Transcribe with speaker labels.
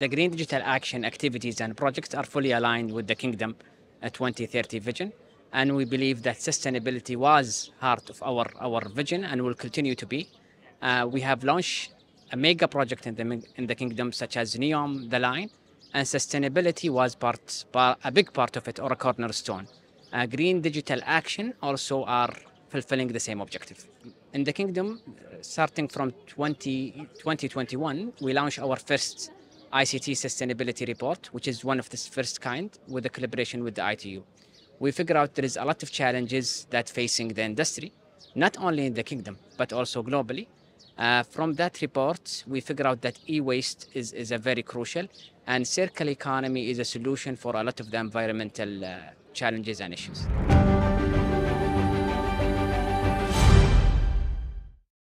Speaker 1: The green digital action activities and projects are fully aligned with the Kingdom uh, 2030 vision, and we believe that sustainability was part of our, our vision and will continue to be. Uh, we have launched a mega project in the, in the Kingdom, such as NEOM, The Line, and sustainability was part, part a big part of it or a cornerstone. Uh, green digital action also are fulfilling the same objective. In the kingdom, uh, starting from 20, 2021, we launched our first ICT Sustainability Report, which is one of this first kind with a collaboration with the ITU. We figure out there is a lot of challenges that facing the industry, not only in the kingdom, but also globally. Uh, from that report, we figure out that e-waste is, is a very crucial and circular economy is a solution for a lot of the environmental uh, challenges and issues.